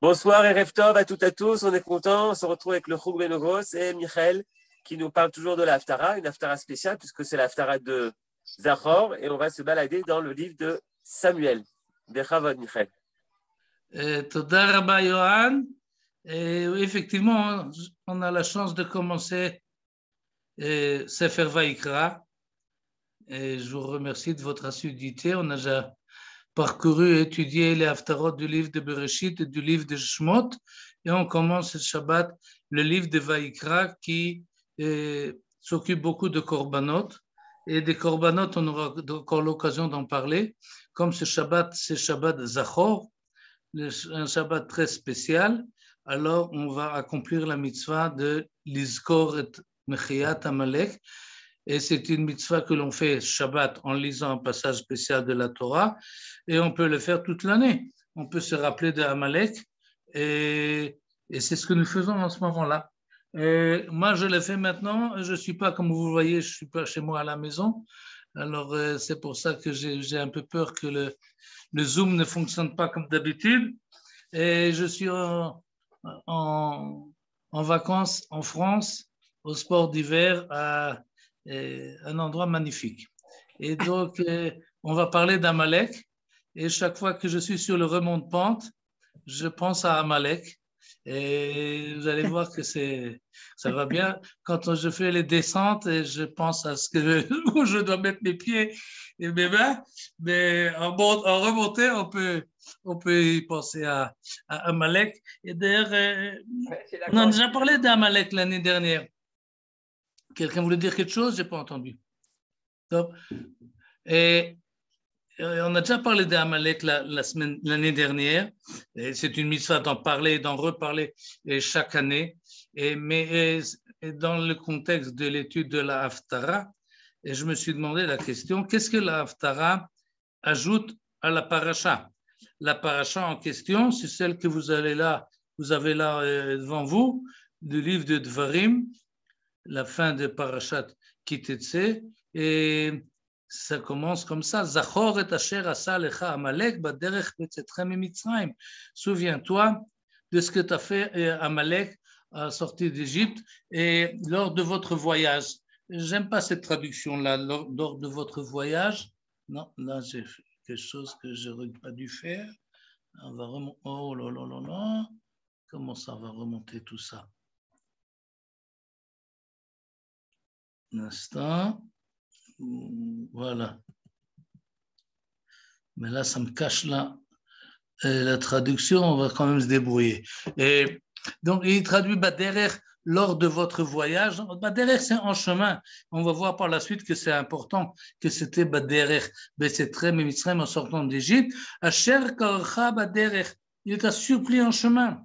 Bonsoir et Reftov à toutes et à tous. On est content. On se retrouve avec le Chouk Benogos et michel qui nous parle toujours de l'Aftara, une Aftara spéciale puisque c'est l'Aftara de Zachor et on va se balader dans le livre de Samuel. Bechavod, Michael. Euh, Toda Rabba Yohan. effectivement, on a la chance de commencer euh, Sefer Vaikra. Et je vous remercie de votre assiduité. On a déjà parcouru et étudié les Haftarot du livre de Bereshit et du livre de Shemot, Et on commence le Shabbat, le livre de Vaikra qui euh, s'occupe beaucoup de Korbanot. Et des Korbanot, on aura encore l'occasion d'en parler. Comme ce Shabbat, c'est Shabbat Zachor, un Shabbat très spécial. Alors, on va accomplir la mitzvah de l'Izkor et Mechiat Amalek. Et c'est une mitzvah que l'on fait Shabbat en lisant un passage spécial de la Torah. Et on peut le faire toute l'année. On peut se rappeler de Amalek. Et, et c'est ce que nous faisons en ce moment-là. moi, je le fais maintenant. Je ne suis pas, comme vous voyez, je ne suis pas chez moi à la maison. Alors, euh, c'est pour ça que j'ai un peu peur que le, le, Zoom ne fonctionne pas comme d'habitude. Et je suis en, en, en, vacances en France, au sport d'hiver à, euh, un endroit magnifique. Et donc, euh, on va parler d'Amalek. Et chaque fois que je suis sur le remont de pente, je pense à Amalek. Et vous allez voir que c'est, ça va bien. Quand je fais les descentes, je pense à ce que je, où je dois mettre mes pieds et mes mains. Mais en, remontée, on peut, on peut y penser à, Amalek. Et d'ailleurs, euh, on a déjà parlé d'Amalek l'année dernière. Quelqu'un voulait dire quelque chose Je n'ai pas entendu. Et, on a déjà parlé d'Amalek la, semaine, l'année dernière. c'est une mitzvah d'en parler, et d'en reparler chaque année. Et, mais dans le contexte de l'étude de la Haftara, et je me suis demandé la question qu'est-ce que la Haftara ajoute à la paracha La paracha en question, c'est celle que vous avez là, vous avez là euh, devant vous, du livre de Dvarim, la fin de Parashat t'est, et ça commence comme ça. Zachor et asher asa Amalek Souviens-toi de ce que t'as fait euh, Amalek à sortir d'Égypte et lors de votre voyage. J'aime pas cette traduction-là, lors, de votre voyage. Non, là j'ai fait quelque chose que j'aurais pas dû faire. Oh là là là là. Comment ça va remonter tout ça Un instant. Voilà. Mais là, ça me cache là. la traduction, on va quand même se débrouiller. Et donc, il traduit Baderer lors de votre voyage. Baderer, c'est en chemin. On va voir par la suite que c'est important que c'était Baderer, C'est très en sortant d'Égypte. Asher Baderer, il est surpris en chemin.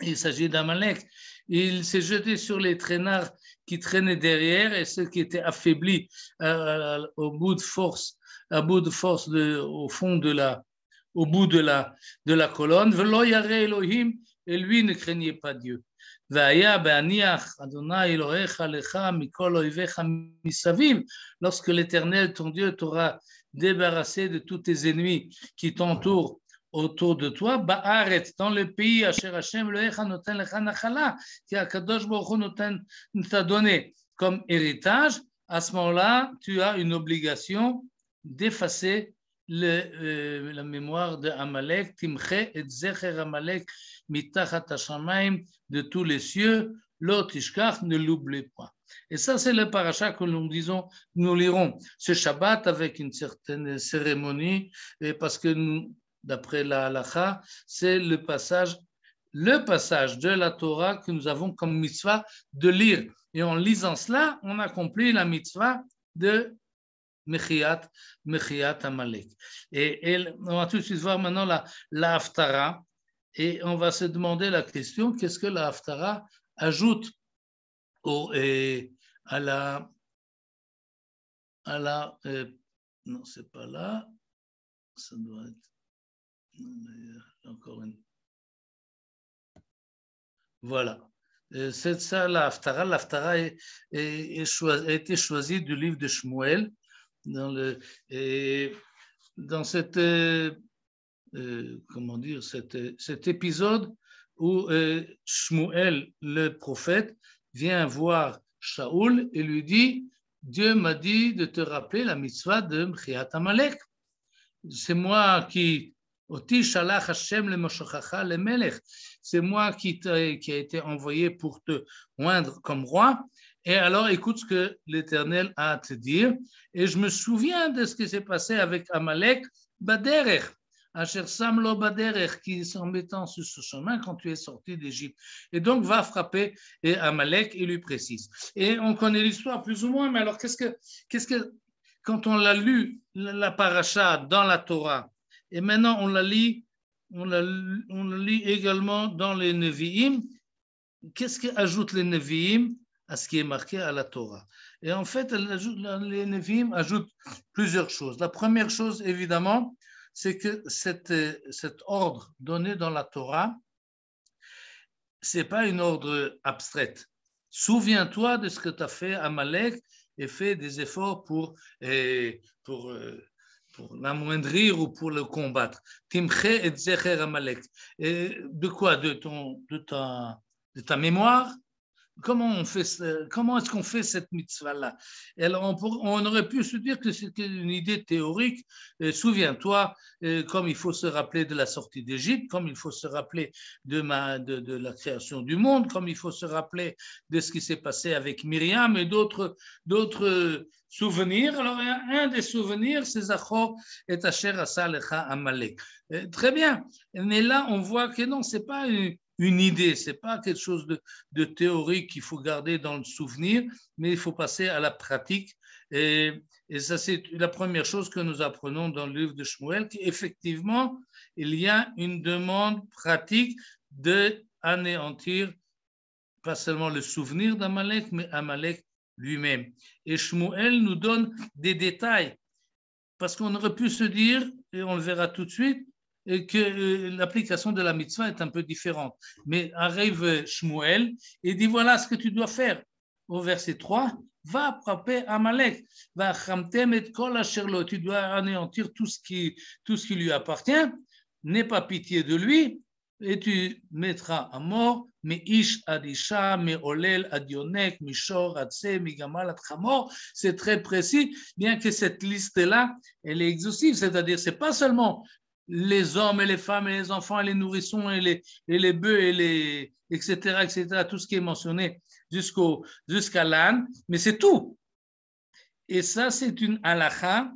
Il s'agit d'Amalek. Il s'est jeté sur les traînards qui traînaient derrière et ceux qui étaient affaiblis euh, euh, au bout de force, à bout de force de, au fond de la, au bout de la, de la colonne. Elohim, et lui ne craignait pas Dieu. Lorsque l'Éternel, ton Dieu, t'aura débarrassé de tous tes ennemis qui t'entourent autour de toi, Baaretz, dans le pays, Hashem, le le qui Akadosh nous t'a donné comme héritage, à ce moment-là, tu as une obligation d'effacer le euh, la mémoire de Amalek, Timche et Zecher Amalek, Mitachat Hashamaim, de tous les cieux, l'Otishkar, ne l'oublie pas. Et ça, c'est le paracha que nous disons, nous lirons ce Shabbat avec une certaine cérémonie, parce que nous, d'après la halacha, c'est le passage, le passage de la Torah que nous avons comme mitzvah de lire. Et en lisant cela, on accomplit la mitzvah de Mechiat, Mechiat Amalek. Et, on va tout de suite voir maintenant la, la Et on va se demander la question qu'est-ce que la Haftara ajoute au, et, à la. À la euh, non, c'est pas là. Ça doit être. Voilà. Euh, c'est ça, l'Aftara. L'Aftara a, été choisie du livre de Shmuel. Dans, dans cette, euh, euh, comment dire, cet épisode où euh, Shmuel, le prophète, vient voir Shaoul et lui dit Dieu m'a dit de te rappeler la mitzvah de Mchiat Amalek. C'est moi qui c'est moi qui, ai a été envoyé pour te moindre comme roi. Et alors, écoute ce que l'Éternel a à te dire. Et je me souviens de ce qui s'est passé avec Amalek Baderech. Asher Samlo qui s'en mettant sur ce chemin quand tu es sorti d'Égypte. Et donc, va frapper et Amalek et lui précise. Et on connaît l'histoire plus ou moins, mais alors, qu'est-ce que, qu'est-ce que, quand on l'a lu, la paracha dans la Torah, et maintenant, on la lit, on la, lit également dans les Nevi'im. Qu'est-ce qu'ajoutent les Nevi'im à ce qui est marqué à la Torah Et en fait, les Nevi'im ajoutent plusieurs choses. La première chose, évidemment, c'est que cette, cet ordre donné dans la Torah, n'est pas une ordre abstraite. Souviens-toi de ce que tu as fait à Malek et fais des efforts pour, pour euh, pour l'amoindrir ou pour le combattre. Timche et Zecher Amalek. De quoi de, ton, de ta mémoire comment on fait, comment est-ce qu'on fait cette mitzvah-là Alors, on, aurait pu se dire que c'était une idée théorique. Souviens-toi, euh, comme il faut se rappeler de la sortie d'Égypte, comme il faut se rappeler de, de, la création du monde, comme il faut se rappeler de ce qui s'est passé avec Myriam et d'autres, euh, souvenirs. Alors, un des souvenirs, c'est Zachor et Asher à Amalek. Euh, très bien. Mais là, on voit que non, c'est pas une une idée, ce n'est pas quelque chose de, théorique qu'il faut garder dans le souvenir, mais il faut passer à la pratique. Et, et ça, c'est la première chose que nous apprenons dans le livre de Shmuel, qu'effectivement, il y a une demande pratique d'anéantir pas seulement le souvenir d'Amalek, mais Amalek lui-même. Et Shmuel nous donne des détails, parce qu'on aurait pu se dire, et on le verra tout de suite, que l'application de la mitzvah est un peu différente. Mais arrive euh, Shmuel et dit voilà ce que tu dois faire. Au verset 3, va frapper Amalek, va Tu dois anéantir tout ce qui, tout ce qui lui appartient. N'aie pas pitié de lui et tu mettras à mort mais ish adisha, olel mishor adse, migamal C'est très précis, bien que cette liste-là, elle est exhaustive. C'est-à-dire, c'est pas seulement les hommes et les femmes et les enfants et les nourrissons et les, bœufs et les, etc., etc., tout ce qui est mentionné jusqu'à l'âne, mais c'est tout. Et ça, c'est une halakha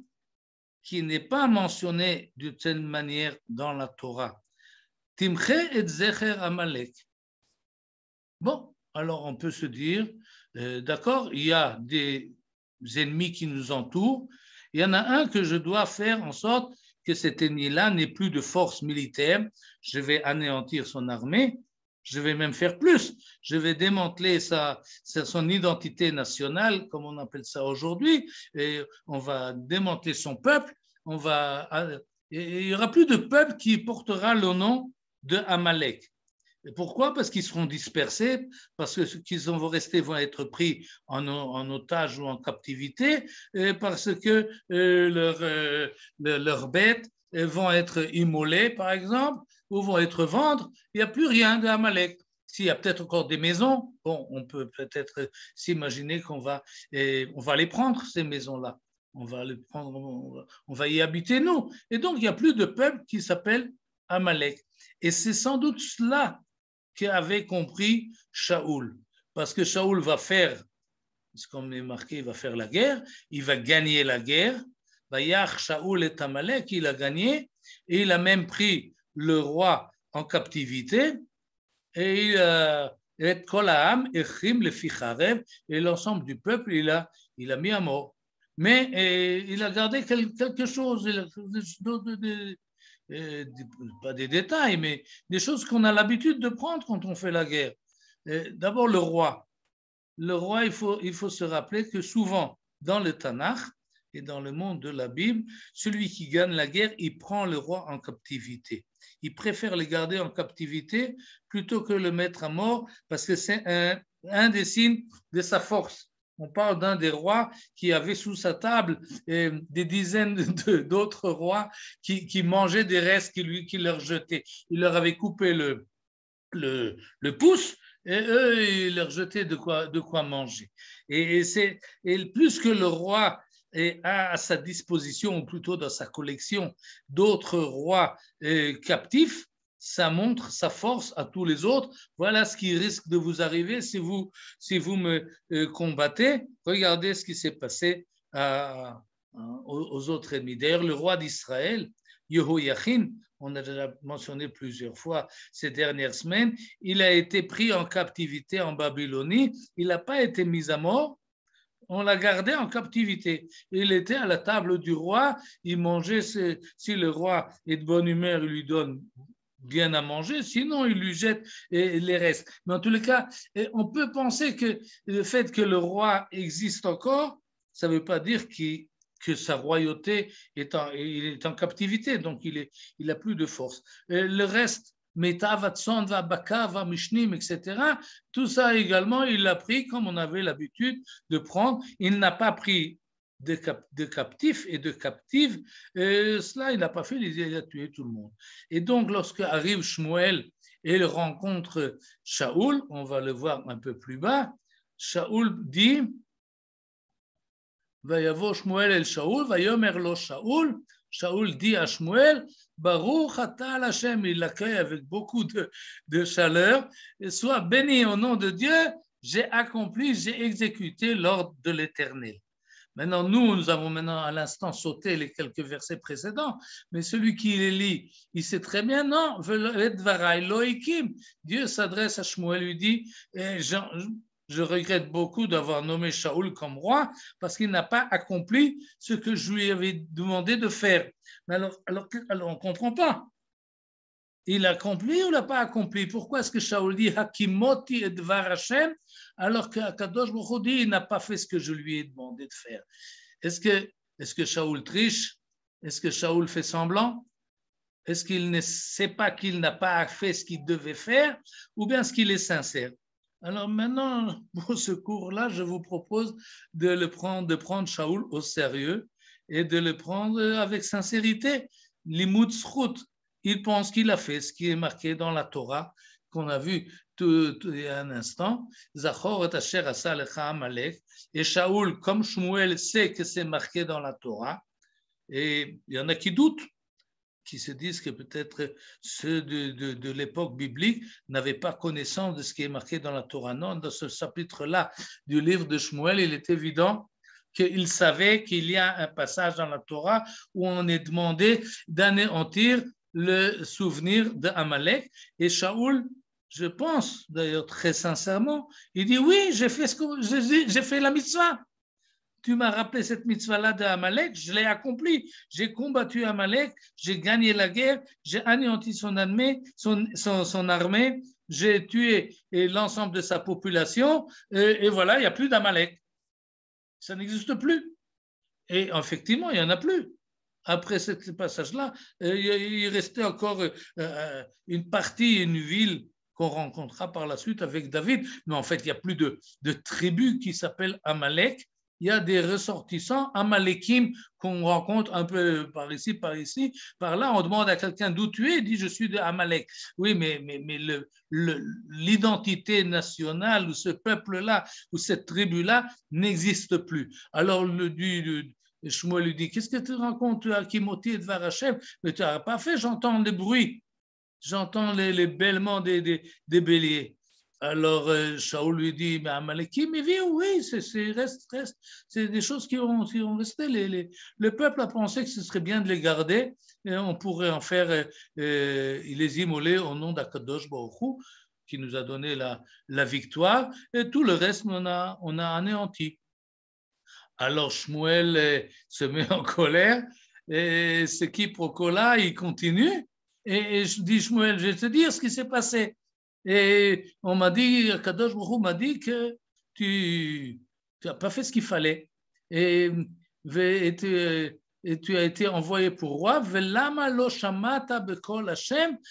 qui n'est pas mentionnée de telle manière dans la Torah. Timche et Zecher Amalek. Bon, alors on peut se dire, euh, d'accord, il y a des ennemis qui nous entourent, il y en a un que je dois faire en sorte que cet ennemi-là n'ait plus de force militaire, je vais anéantir son armée, je vais même faire plus, je vais démanteler sa, son identité nationale, comme on appelle ça aujourd'hui, et on va démanteler son peuple, on va, il n'y aura plus de peuple qui portera le nom de Amalek pourquoi Parce qu'ils seront dispersés, parce que ceux qui vont rester vont être pris en, otage ou en captivité, parce que euh, euh, leurs bêtes euh, vont être immolées, par exemple, ou vont être vendues. Il n'y a plus rien d'Amalek. S'il y a peut-être encore des maisons, on peut peut-être s'imaginer qu'on va, on va les prendre, ces maisons-là. On va, les prendre, on va, on va y habiter, nous. Et donc, il n'y a plus de peuple qui s'appelle Amalek. Et c'est sans doute cela qu'avait compris Shaoul. Parce que Shaoul va faire, comme il est marqué, il va faire la guerre, il va gagner la guerre. a Shaoul et Amalek, il a gagné, et il a même pris le roi en captivité, et il a euh, et et l'ensemble du peuple, il a, il a mis à mort. Mais il a gardé quelque chose, pas des détails, mais des choses qu'on a l'habitude de prendre quand on fait la guerre. D'abord le roi. Le roi, il faut, se rappeler que souvent, dans le Tanakh et dans le monde de la Bible, celui qui gagne la guerre, il prend le roi en captivité. Il préfère le garder en captivité plutôt que le mettre à mort parce que c'est un des signes de sa force. On parle d'un des rois qui avait sous sa table euh, des dizaines d'autres rois qui, mangeaient des restes qu'il lui, qui leur jetait. Il leur avait coupé le, pouce et eux, ils leur jetaient de quoi, manger. Et, plus que le roi a à sa disposition, ou plutôt dans sa collection, d'autres rois euh, captifs, ça montre sa force à tous les autres. Voilà ce qui risque de vous arriver si vous, si vous me euh, combattez. Regardez ce qui s'est passé à, aux, autres ennemis. D'ailleurs, le roi d'Israël, Yehoyachin, on a déjà mentionné plusieurs fois ces dernières semaines, il a été pris en captivité en Babylonie, il n'a pas été mis à mort, on l'a gardé en captivité. Il était à la table du roi, il mangeait, si le roi est de bonne humeur, il lui donne bien à manger, sinon il lui jette les restes. Mais en tous les cas, on peut penser que le fait que le roi existe encore, ça ne veut pas dire que sa royauté est en, il est en captivité, donc il n'a il plus de force. le reste, etc., tout ça également, il l'a pris comme on avait l'habitude de prendre. Il n'a pas pris de, captifs et de captives, cela, il n'a pas fait, il a tué tout le monde. Et donc, lorsque arrive Shmuel et il rencontre Shaoul, on va le voir un peu plus bas, Shaoul dit, Vayavo el Shaul va yomer lo Shaoul dit à Shmuel, Baruch atal Hashem, il l'accueille avec beaucoup de, de chaleur, et sois béni au nom de Dieu, j'ai accompli, j'ai exécuté l'ordre de l'Éternel. Maintenant, nous, nous avons maintenant à l'instant sauté les quelques versets précédents, mais celui qui les lit, il sait très bien, non, Dieu s'adresse à Shmuel, lui dit, eh, je, regrette beaucoup d'avoir nommé Shaoul comme roi parce qu'il n'a pas accompli ce que je lui avais demandé de faire. alors, alors, on ne comprend pas. Il a accompli ou l'a pas accompli Pourquoi est-ce que Shaul dit Hakimoti et alors qu'Akadosh il n'a pas fait ce que je lui ai demandé de faire. Est-ce que, est que Shaoul triche Est-ce que Shaoul fait semblant Est-ce qu'il ne sait pas qu'il n'a pas fait ce qu'il devait faire Ou bien est-ce qu'il est sincère alors maintenant, pour ce cours-là, je vous propose de le prendre, de prendre Shaoul au sérieux et de le prendre avec sincérité. L'imout il pense qu'il a fait ce qui est marqué dans la Torah qu'on a vu tout, un instant, Zachor et Asher Amalek, et Shaoul, comme Shmuel sait que c'est marqué dans la Torah, et il y en a qui doutent, qui se disent que peut-être ceux de, l'époque biblique n'avaient pas connaissance de ce qui est marqué dans la Torah. Non, dans ce chapitre-là du livre de Shmuel, il est évident qu'il savait qu'il y a un passage dans la Torah où on est demandé d'anéantir le souvenir d'Amalek. Et Shaoul je pense d'ailleurs très sincèrement, il dit oui, j'ai fait, ce que, j'ai fait la mitzvah. Tu m'as rappelé cette mitzvah-là d'Amalek, je l'ai accomplie. J'ai combattu Amalek, j'ai gagné la guerre, j'ai anéanti son armée, son, armée j'ai tué l'ensemble de sa population, et, et voilà, il n'y a plus d'Amalek. Ça n'existe plus. Et effectivement, il n'y en a plus. Après ce passage-là, euh, il restait encore euh, euh, une partie, une ville on rencontrera par la suite avec David. Mais en fait, il y a plus de, de tribu qui s'appelle Amalek. Il y a des ressortissants Amalekim qu'on rencontre un peu par ici, par ici, par là. On demande à quelqu'un d'où tu es, il dit je suis de Amalek. Oui, mais, mais, mais l'identité le, nationale ou ce peuple-là ou cette tribu-là n'existe plus. Alors, le, du, Shmuel lui dit Qu'est-ce que tu rencontres à Kimoti et Varachem Mais tu n'as pas fait, j'entends des bruits j'entends les, les, bêlements des, des, béliers. Alors euh, Shaul lui dit, mais Maliki, mais viens, oui, c'est, reste, reste. C'est des choses qui ont, qui resté. Les, les, le peuple a pensé que ce serait bien de les garder et on pourrait en faire euh, euh, Il les immoler au nom d'Akadosh Baruch qui nous a donné la, la, victoire, et tout le reste, on a, on a anéanti. Alors Shmuel euh, se met en colère, et ce qui là il continue, et, je dis, Shmuel, je vais te dire ce qui s'est passé. Et on m'a dit, Kadosh Baruch m'a dit que tu n'as pas fait ce qu'il fallait. Et, tu, tu, as été envoyé pour roi. Velama lo shamata bekol shalal,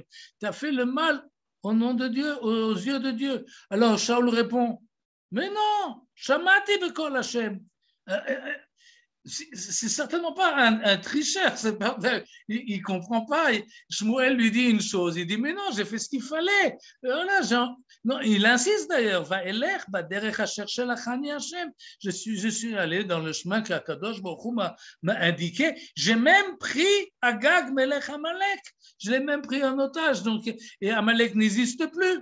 Tu as fait le mal au nom de Dieu, aux yeux de Dieu. Alors Shaul répond, mais non, shamati bekol Hashem. Euh, euh, euh, c'est certainement pas un, un tricheur, pas, il, ne comprend pas. Shmuel lui dit une chose, il dit mais non, j'ai fait ce qu'il fallait. Voilà, non, il insiste d'ailleurs, va Je suis, je suis allé dans le chemin que Kadosh Baruch m'a indiqué. J'ai même pris Agag Melech Amalek, je l'ai même pris en otage. Donc et Amalek n'existe plus.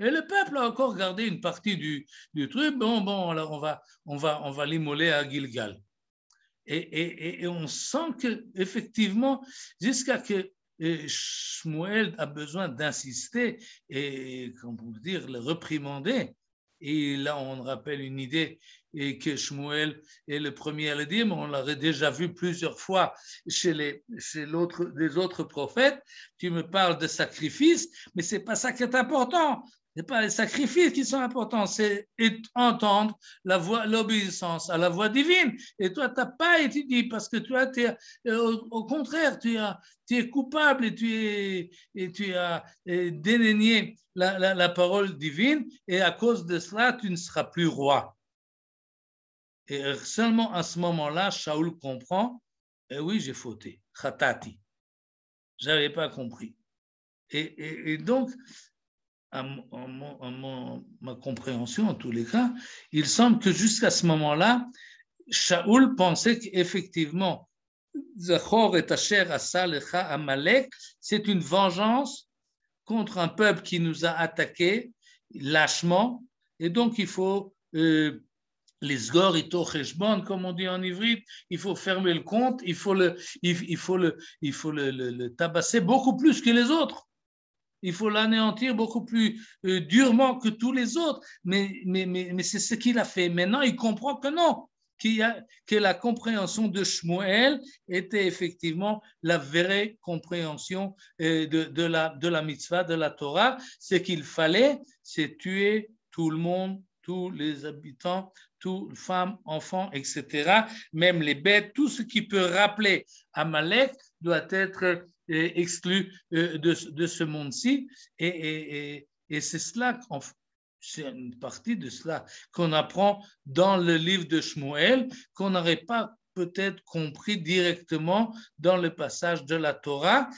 Et le peuple a encore gardé une partie du, du truc. Bon, bon, alors on va, on l'immoler à Gilgal. Et, on sent qu'effectivement, jusqu'à jusqu'à que euh, Shmuel a besoin d'insister et, comme vous le dire, le reprimander. Et là, on rappelle une idée et que Shmuel est le premier à le dire, mais on l'aurait déjà vu plusieurs fois chez les autres prophètes. Tu me parles de sacrifice, mais ce n'est pas ça qui est important. Ce pas les sacrifices qui sont importants, c'est entendre la voix, l'obéissance à la voix divine. Et toi, tu n'as pas étudié parce que toi, euh, au, contraire, tu, as, tu es coupable et tu, et tu as dédaigné la, parole divine. Et à cause de cela, tu ne seras plus roi. Et seulement à ce moment-là, Shaoul comprend, eh oui, j'ai fauté, khatati. n'avais pas compris. et, et donc, à, ma compréhension en tous les cas, il semble que jusqu'à ce moment-là, Shaul pensait qu'effectivement, Zachor et Asher à Amalek, c'est une vengeance contre un peuple qui nous a attaqué lâchement, et donc il faut euh, les les sgor comme on dit en hébreu. il faut fermer le compte, il faut le, il, faut le, il faut le tabasser beaucoup plus que les autres. Il faut l'anéantir beaucoup plus euh, durement que tous les autres. Mais, mais, mais, c'est ce qu'il a fait. Maintenant, il comprend que non, que la compréhension de Shmuel était effectivement la vraie compréhension euh, de, la, de la mitzvah, de la Torah. Ce qu'il fallait, c'est tuer tout le monde, tous les habitants, toutes femmes, enfants, etc., même les bêtes, tout ce qui peut rappeler à Malek doit être exclu euh, de, ce monde-ci. Et, c'est cela c'est une partie de cela qu'on apprend dans le livre de Shmuel, qu'on n'aurait pas peut-être compris directement dans le passage de la Torah.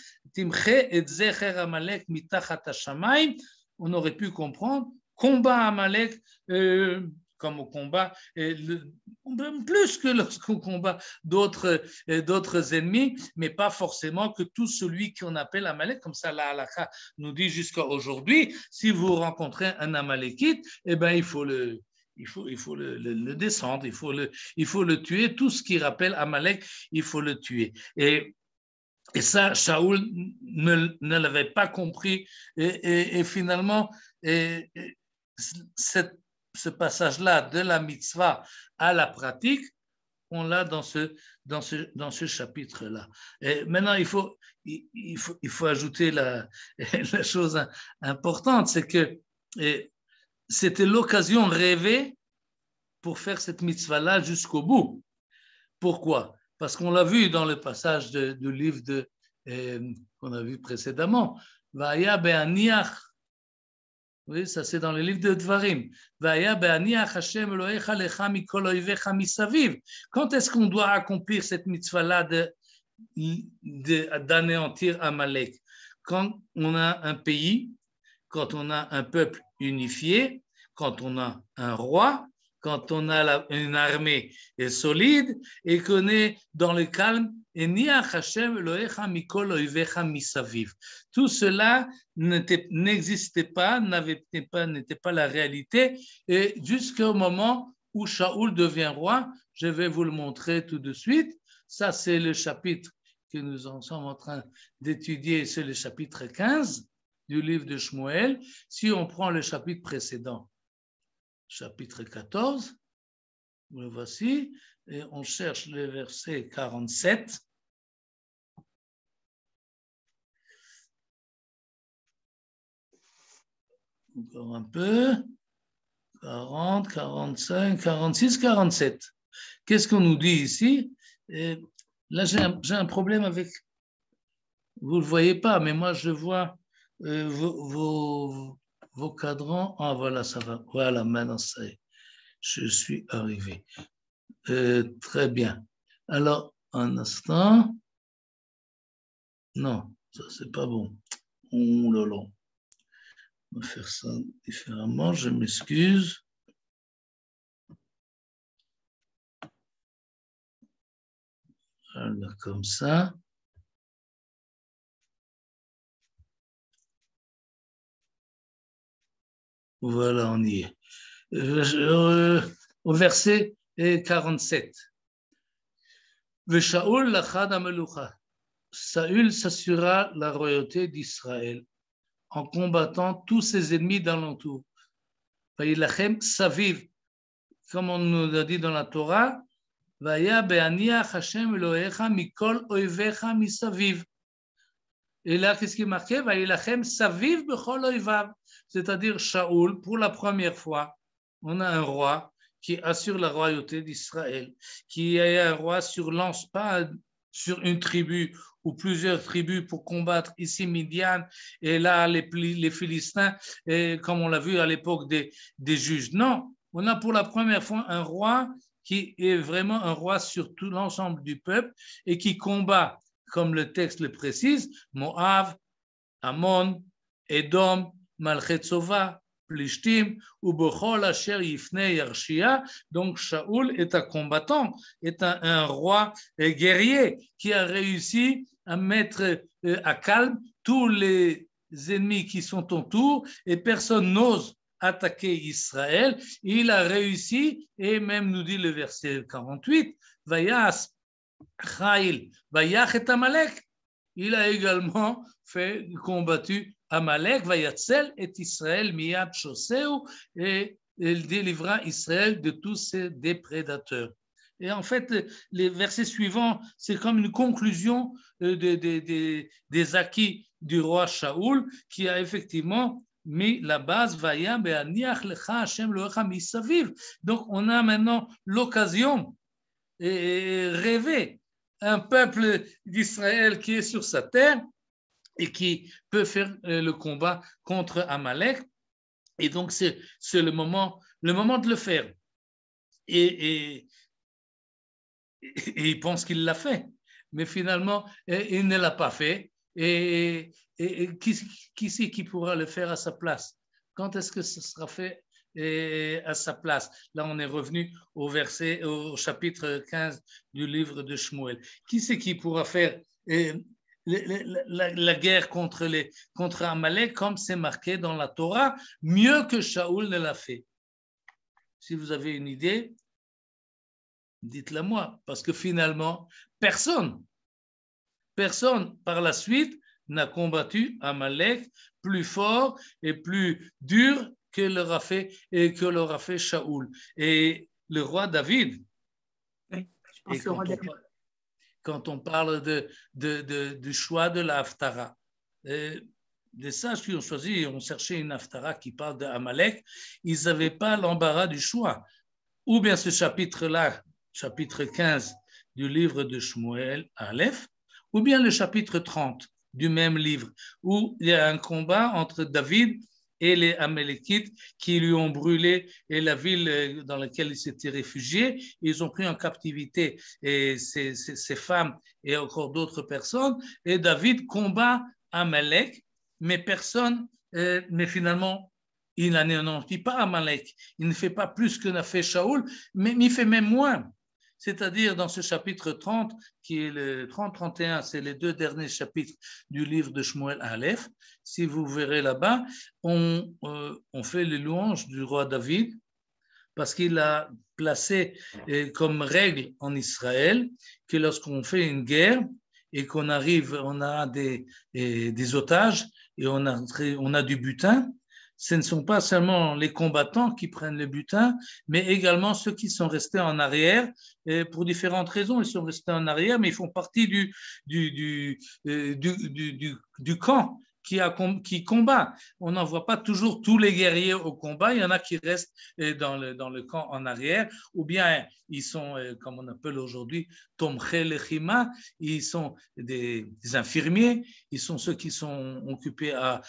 On aurait pu comprendre combat Amalek euh, comme au combat, et plus que lorsqu'on combat d'autres, euh, d'autres ennemis, mais pas forcément que tout celui qu'on appelle Amalek, comme ça la halakha nous dit jusqu'à aujourd'hui, si vous rencontrez un Amalekite, et eh ben, il faut le, il faut, il faut le, le, descendre, il faut le, il faut le tuer. Tout ce qui rappelle Amalek, il faut le tuer. Et, et ça, Shaoul ne, l'avait pas compris. Et, et finalement, cette ce passage-là de la mitzvah à la pratique, on l'a dans ce, dans ce, dans ce chapitre-là. Maintenant, il faut, il, faut, il faut ajouter la, la chose importante, c'est que c'était l'occasion rêvée pour faire cette mitzvah-là jusqu'au bout. Pourquoi Parce qu'on l'a vu dans le passage du livre euh, qu'on a vu précédemment. Vaya be'aniach ça c'est dans le livre de Dvarim. Quand est-ce qu'on doit accomplir cette mitzvah-là d'anéantir de, Malek? Amalek Quand on a un pays, quand on a un peuple unifié, quand on a un roi quand on a une armée est solide et qu'on est dans le calme. ni et Tout cela n'existait pas, n'avait pas, n'était pas la réalité, et jusqu'au moment où Shaul devient roi, je vais vous le montrer tout de suite. Ça, c'est le chapitre que nous en sommes en train d'étudier, c'est le chapitre 15 du livre de Shmuel. Si on prend le chapitre précédent, chapitre 14. Le voici. Et on cherche le verset 47. Encore un peu. 40, 45, 46, 47. Qu'est-ce qu'on nous dit ici Là, j'ai un, problème avec... Vous ne le voyez pas, mais moi, je vois euh, vos, vos cadrans. Ah, voilà, ça va. Voilà, maintenant, c'est, Je suis arrivé. Euh, très bien. Alors, un instant. Non, ça, c'est pas bon. Oh là là. On va faire ça différemment. Je m'excuse. comme ça. Voilà, on y est. Euh, euh, au verset 47. sha'ul lachad amelucha. Saül s'assura la royauté d'Israël en combattant tous ses ennemis d'alentour. Vailachem saviv. Comme on nous a dit dans la Torah, Vaya be'aniach Hashem Elohecha mikol oivecha misaviv. Et là, qu'est-ce qui est marqué C'est-à-dire, Shaoul, pour la première fois, on a un roi qui assure la royauté d'Israël, qui est un roi sur lance, pas sur une tribu ou plusieurs tribus pour combattre ici Midian et là les, Philistins, et comme on l'a vu à l'époque des, des juges. Non, on a pour la première fois un roi qui est vraiment un roi sur tout l'ensemble du peuple et qui combat comme le texte le précise, Moab, Amon, Edom, Malchetsova, Plishtim, Ubochol, Asher, Yifne, Yarshia. Donc Shaoul est un combattant, est un, roi guerrier qui a réussi à mettre euh, à calme tous les ennemis qui sont autour et personne n'ose attaquer Israël. Il a réussi et même nous dit le verset 48, et Amalek. Il a également fait, combattu Amalek, et Israël, Miyad et il délivra Israël de tous ses déprédateurs. Et en fait, les versets suivants, c'est comme une conclusion euh, des acquis du roi Shaoul, qui a effectivement mis la base, Donc, on a maintenant l'occasion et rêver un peuple d'Israël qui est sur sa terre et qui peut faire euh, le combat contre Amalek. Et donc, c'est le moment, le moment de le faire. Et, il pense qu'il l'a fait, mais finalement, euh, il ne l'a pas fait. Et, qui, qui c'est qui pourra le faire à sa place Quand est-ce que ce sera fait et à sa place. Là, on est revenu au verset, au chapitre 15 du livre de Shmuel. Qui c'est qui pourra faire euh, la, guerre contre, les, contre Amalek, comme c'est marqué dans la Torah, mieux que Shaoul ne l'a fait Si vous avez une idée, dites-la moi, parce que finalement, personne, personne par la suite n'a combattu Amalek plus fort et plus dur que leur a fait, et que fait Shaoul. Et le roi David. quand on parle de, de, du choix de la Haftara, des sages qui ont choisi, ont cherché une Haftara qui parle d'Amalek, ils n'avaient pas l'embarras du choix. Ou bien ce chapitre-là, chapitre 15 du livre de Shmuel Aleph, ou bien le chapitre 30 du même livre, où il y a un combat entre David et les Amalekites qui lui ont brûlé et la ville euh, dans laquelle il s'était réfugié. Ils ont pris en captivité ces femmes et encore d'autres personnes. Et David combat Amalek, mais personne, euh, mais finalement, il n'anéantit pas Amalek. Il ne fait pas plus que n'a fait Shaoul, mais il fait même moins c'est-à-dire dans ce chapitre 30, qui est le 30-31, c'est les deux derniers chapitres du livre de Shmuel Aleph. Si vous verrez là-bas, on, euh, fait les louanges du roi David, parce qu'il a placé euh, comme règle en Israël que lorsqu'on fait une guerre et qu'on arrive, on a des, euh, otages et on a, du butin, ce ne sont pas seulement les combattants qui prennent le butin, mais également ceux qui sont restés en arrière. Et pour différentes raisons, ils sont restés en arrière, mais ils font partie du euh, camp qui, a, qui combat. On n'en voit pas toujours tous les guerriers au combat. Il y en a qui restent euh, dans le, dans le camp en arrière, ou bien ils sont, euh, comme on appelle aujourd'hui, le Ils sont des, infirmiers. Ils sont ceux qui sont occupés à,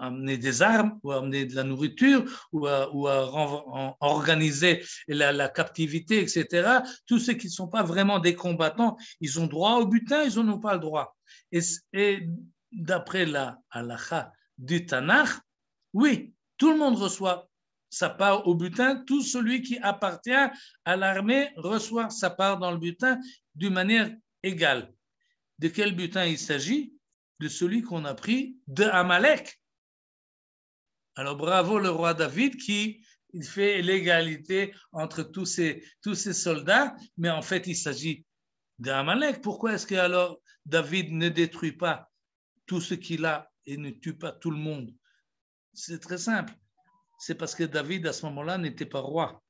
amener des armes, ou à amener de la nourriture, ou à, ou organiser la, la, captivité, etc. Tous ceux qui ne sont pas vraiment des combattants, ils ont droit au butin, ils n'en ont pas le droit. et, et d'après la halakha du Tanakh, oui, tout le monde reçoit sa part au butin, tout celui qui appartient à l'armée reçoit sa part dans le butin d'une manière égale. De quel butin il s'agit De celui qu'on a pris de Amalek. Alors bravo le roi David qui fait l'égalité entre tous ces, soldats, mais en fait il s'agit d'Amalek. Pourquoi est-ce que alors David ne détruit pas tout ce qu'il a et ne tue pas tout le monde. C'est très simple. C'est parce que David, à ce moment-là, n'était pas roi.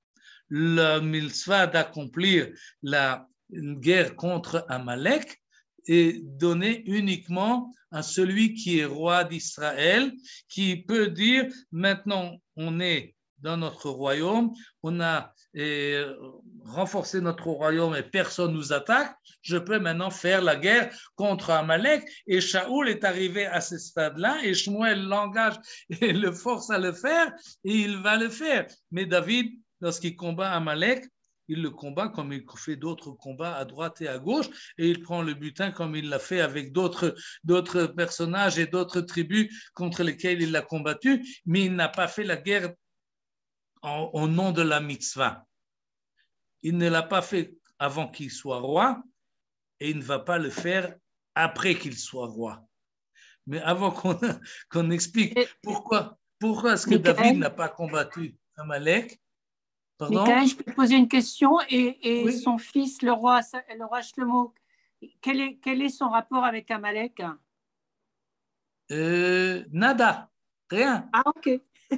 Le va d'accomplir la guerre contre Amalek est donné uniquement à celui qui est roi d'Israël, qui peut dire maintenant on est dans notre royaume, on a euh, renforcé notre royaume et personne nous attaque, je peux maintenant faire la guerre contre Amalek. Et Shaoul est arrivé à ce stade-là et Shmuel l'engage et le force à le faire et il va le faire. Mais David, lorsqu'il combat Amalek, il le combat comme il fait d'autres combats à droite et à gauche, et il prend le butin comme il l'a fait avec d'autres, d'autres personnages et d'autres tribus contre lesquelles il l'a combattu, mais il n'a pas fait la guerre au nom de la mitzvah. Il ne l'a pas fait avant qu'il soit roi et il ne va pas le faire après qu'il soit roi. Mais avant qu'on explique pourquoi, pourquoi est-ce que David n'a pas combattu Amalek Pardon je peux poser une question et, son fils, le roi, le roi Shlomo, quel est, quel est son rapport avec Amalek euh, Nada, rien. Ah, ok.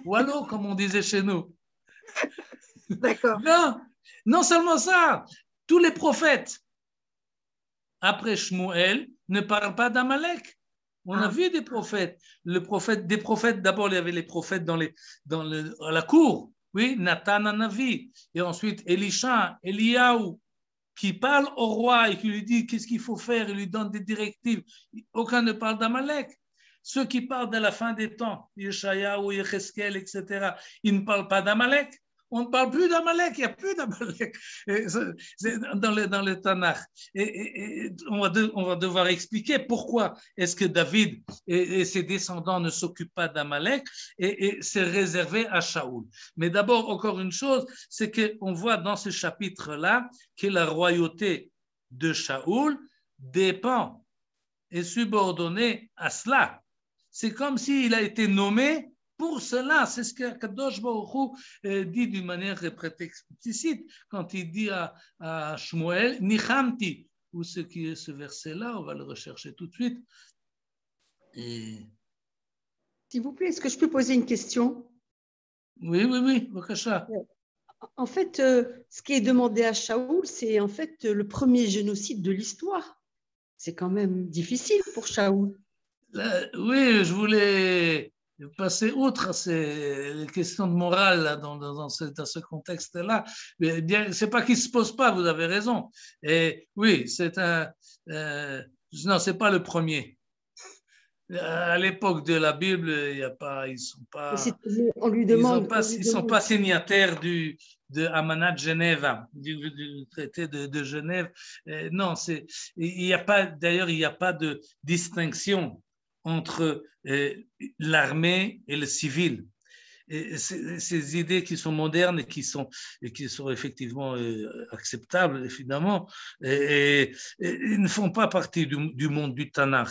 Ou alors, comme on disait chez nous. Non, seulement ça, tous les prophètes après Shmuel ne parlent pas d'Amalek. On a ah. vu des prophètes. Le prophète, des prophètes, d'abord, il y avait les prophètes dans, à la cour. Oui, Nathan Navi Et ensuite, Elisha, Eliaou, qui parle au roi et qui lui dit qu'est-ce qu'il faut faire. Il lui donne des directives. Aucun ne parle d'Amalek. Ceux qui parlent de la fin des temps, Yeshaya ou Yecheskel, etc., ils ne parlent pas d'Amalek. On ne parle plus d'Amalek, il n'y a plus d'Amalek dans le, dans Tanakh. Et, on, va devoir expliquer pourquoi est-ce que David et, ses descendants ne s'occupent pas d'Amalek et, c'est réservé à Shaoul. Mais d'abord, encore une chose, c'est qu'on voit dans ce chapitre-là que la royauté de Shaoul dépend et subordonnée à cela, c'est comme s'il a été nommé pour cela. C'est ce que Kadosh Baruch euh, dit d'une manière très explicite quand il dit à, Shmoel Shmuel, ou ce qui est ce verset-là, on va le rechercher tout de suite. Et... S'il vous plaît, est-ce que je peux poser une question Oui, oui, oui, En fait, euh, ce qui est demandé à Shaoul, c'est en fait le premier génocide de l'histoire. C'est quand même difficile pour Shaoul oui, je voulais passer outre à ces questions de morale dans, ce, contexte-là. Mais bien, c'est pas qu'il se pose pas, vous avez raison. Et oui, c'est un. Euh, non, c'est pas le premier. À l'époque de la Bible, y a pas, ils sont pas. On lui demande. Ils sont pas, signataires du de Amanat Genève, hein, du, traité de, Genève. non, Il n'y a pas. D'ailleurs, il n'y a pas de distinction entre euh, l'armée et le civil. Et ces idées qui sont modernes et qui sont, et qui sont effectivement euh, acceptables, évidemment, et, ne font pas partie du, du monde du Tanakh.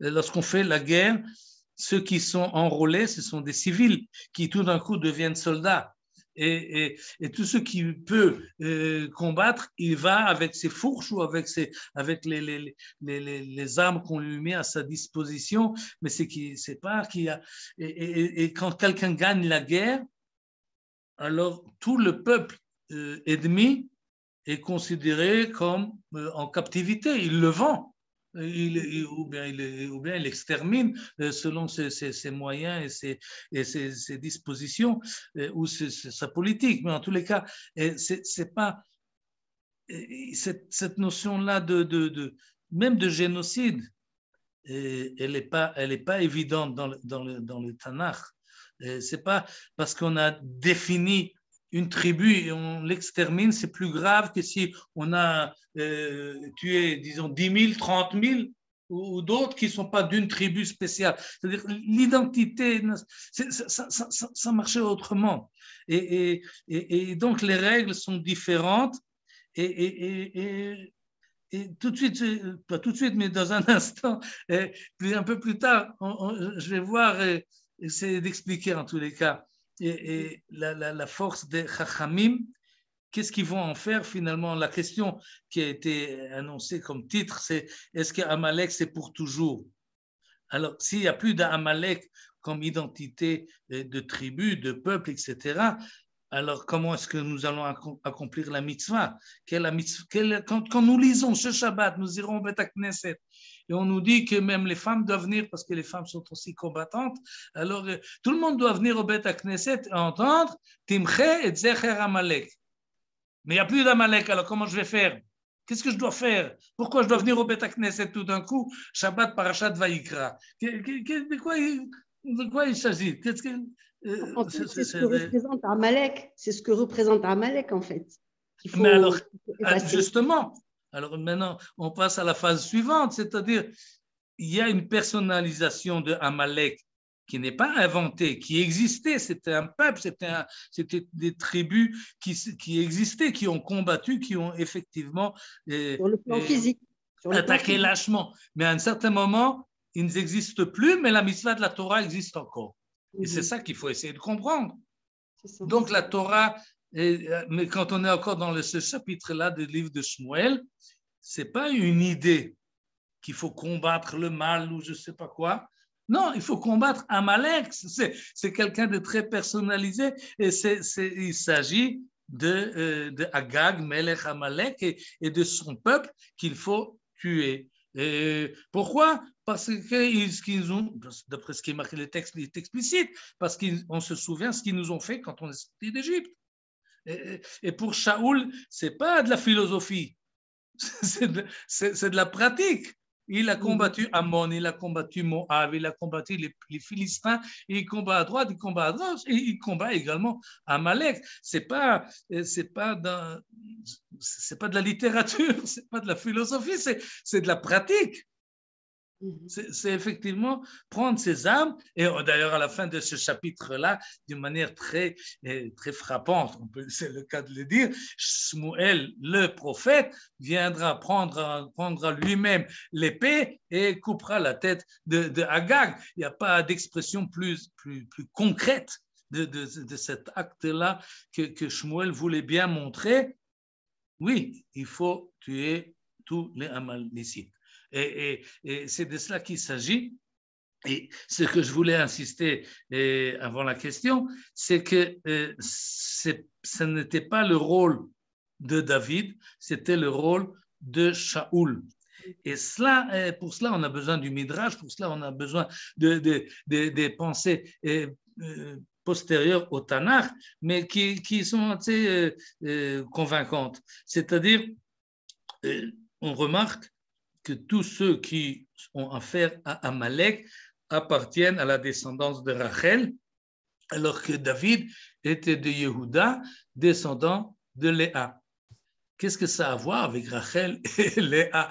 Lorsqu'on fait la guerre, ceux qui sont enrôlés, ce sont des civils qui tout d'un coup deviennent soldats et, tout ce qui peut euh, combattre, il va avec ses fourches ou avec, les, armes qu'on lui met à sa disposition, mais c'est qui c'est a... Et, quand quelqu'un gagne la guerre, alors tout le peuple euh, ennemi est considéré comme euh, en captivité, il le vend ou, bien il, ou bien extermine euh, selon ses, moyens et ses, et ses dispositions euh, ou sa politique. Mais en tous les cas, c'est pas cette, notion-là de, de, même de génocide. elle n'est pas, elle est pas évidente dans le, dans le, dans le Tanakh. C'est pas parce qu'on a défini une tribu et on l'extermine, c'est plus grave que si on a euh, tué, disons, 10 000, 30 000 ou, d'autres qui ne sont pas d'une tribu spéciale. C'est-à-dire l'identité, ça, marchait autrement. Et, donc les règles sont différentes. Et, tout de suite, euh, pas tout de suite, mais dans un instant, un peu plus tard, je vais voir, essayer d'expliquer en tous les cas et, mm. la, force des Chachamim, qu'est-ce qu'ils vont en faire finalement La question qui a été annoncée comme titre, c'est est-ce qu'Amalek c'est pour toujours Alors, s'il n'y a plus d'Amalek comme identité euh, de tribu, de peuple, etc., alors comment est-ce que nous allons accomplir la mitzvah, la mitzvah quelle, quand, nous lisons ce Shabbat, nous irons au Bet Knesset, et on nous dit que même les femmes doivent venir parce que les femmes sont aussi combattantes. Alors euh, tout le monde doit venir au Bet Knesset et entendre Timche et Zecher Amalek. Mais il n'y a plus d'Amalek, alors comment je vais faire Qu'est-ce que je dois faire Pourquoi je dois venir au Bet Knesset tout d'un coup Shabbat Parashat Vaikra. De quoi, de quoi il s'agit euh, c'est ce que représente Amalek. C'est ce que représente Amalek, en fait. Mais alors, justement, alors maintenant, on passe à la phase suivante, c'est-à-dire, il y a une personnalisation de Amalek qui n'est pas inventée, qui existait. C'était un peuple, c'était des tribus qui, existaient, qui ont combattu, qui ont effectivement. attaqué lâchement. Mais à un certain moment, ils n'existent plus, mais la mitzvah de la Torah existe encore. Et c'est mhm. ça qu'il faut essayer de comprendre. Donc la Torah, euh, mais quand on est encore dans ce chapitre-là du livre de Shmuel, c'est pas une idée qu'il faut combattre le mal ou je sais pas quoi. Non, il faut combattre Amalek. C'est quelqu'un de très personnalisé et il s'agit de, euh, de, Melech Amalek et, et de son peuple qu'il faut tuer. Et pourquoi parce que qu'ils ont, d'après ce qui est marqué, le texte est explicite, parce qu'on se souvient ce qu'ils nous ont fait quand on est sorti d'Égypte. Et, pour Shaoul, c'est pas de la philosophie, c'est de, la pratique. Il a combattu mm-hmm. Amon, il a combattu Moab, il a combattu les, Philistins, il combat à droite, il combat à gauche, et il combat également Amalek. C'est pas, c'est pas c'est pas de la littérature, c'est pas de la philosophie, c'est, de la pratique. Mhm. C'est effectivement prendre ses armes, et oh, d'ailleurs à la fin de ce chapitre-là, d'une manière très, euh, très frappante, c'est le cas de le dire, Shmuel, le prophète, viendra prendre, lui-même l'épée et coupera la tête de, de Il n'y a pas d'expression plus, plus, concrète de, cet acte-là que, que Shmuel voulait bien montrer. Oui, il faut tuer tous les Amalécites. Et, c'est de cela qu'il s'agit. Et ce que je voulais insister avant la question, c'est que euh, ce n'était pas le rôle de David, c'était le rôle de Shaoul. Et cela, euh, pour cela, on a besoin du Midrash, pour cela, on a besoin des pensées euh, postérieures au Tanakh, mais qui, qui sont assez convaincantes. C'est-à-dire, on remarque que tous ceux qui ont affaire à Amalek appartiennent à la descendance de Rachel, alors que David était de Yehuda, descendant de Léa. Qu'est-ce que ça a à voir avec Rachel et Léa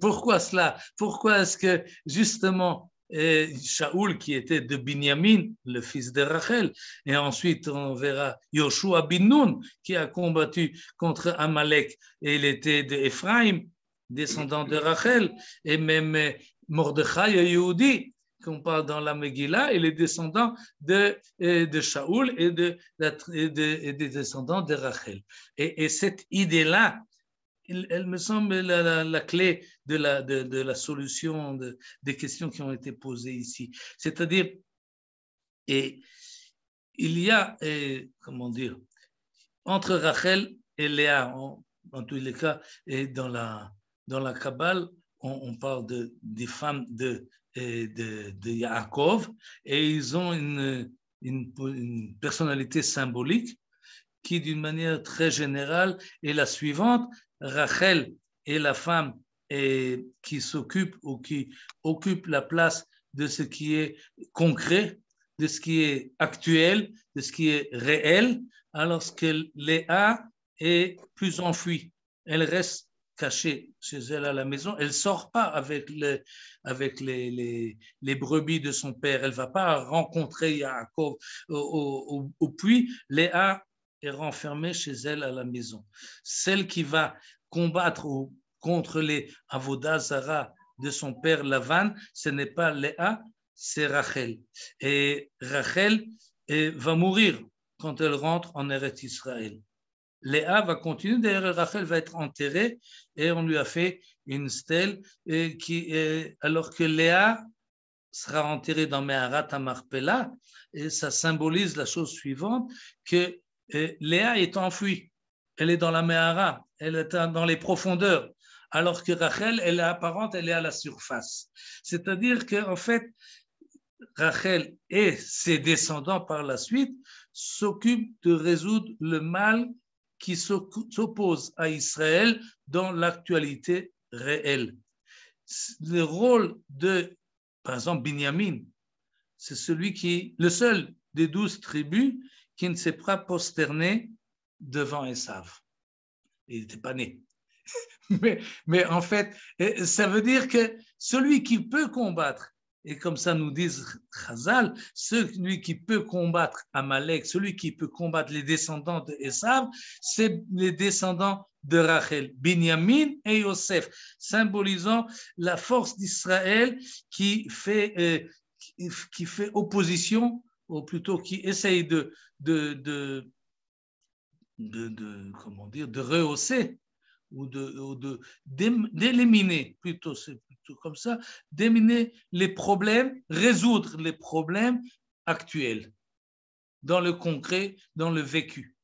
Pourquoi cela Pourquoi est-ce que justement Shaul qui était de Binyamin, le fils de Rachel, et ensuite on verra Yoshua binun, qui a combattu contre Amalek, et il était d'Ephraïm, descendant de Rachel, et même euh, Mordechai et Yehudi, qu'on parle dans la Megillah, et les descendants de, euh, de Shaoul et, de, des descendants de Rachel. Et, cette idée-là, elle, me semble la, clé de la, de, la solution des questions qui ont été posées ici. C'est-à-dire, et il y a, euh, comment dire, entre Rachel et Léa, en, en tous les cas, et dans la, dans la Kabbale, on, parle de, des femmes de, de, Yaakov et ils ont une, une, personnalité symbolique qui, d'une manière très générale, est la suivante. Rachel est la femme qui s'occupe ou qui occupe la place de ce qui est concret, de ce qui est actuel, de ce qui est réel, alors que Léa est plus enfuie. Elle reste cachée chez elle à la maison, elle sort pas avec, les, avec les, brebis de son père, elle va pas rencontrer Yaakov au, au, puits. Léa est renfermée chez elle à la maison. Celle qui va combattre contre les Avodazara de son père Lavan, ce n'est pas Léa, c'est Rachel. Et Rachel va mourir quand elle rentre en Eretz Israël. Léa va continuer, d'ailleurs Rachel va être enterrée et on lui a fait une stèle, et euh, alors que Léa sera enterrée dans Meharat Tamarpela et ça symbolise la chose suivante, que euh, Léa est enfuie, elle est dans la Mehara, elle est dans les profondeurs, alors que Rachel, elle est apparente, elle est à la surface. C'est-à-dire qu'en fait, Rachel et ses descendants par la suite s'occupent de résoudre le mal qui s'oppose à Israël dans l'actualité réelle. Le rôle de, par exemple, Binyamin, c'est celui qui, le seul des douze tribus qui ne s'est pas posterné devant Esav. Il n'était pas né. mais en fait, ça veut dire que celui qui peut combattre et comme ça nous dit Chazal, celui qui peut combattre Amalek, celui qui peut combattre les descendants de Esav, c'est les descendants de Rachel, Binyamin et Yosef, symbolisant la force d'Israël qui fait, euh, qui, fait opposition, ou plutôt qui essaye de, de, de comment dire, de rehausser ou de, d'éliminer, plutôt c'est plutôt comme ça, d'éliminer les problèmes, résoudre les problèmes actuels dans le concret, dans le vécu.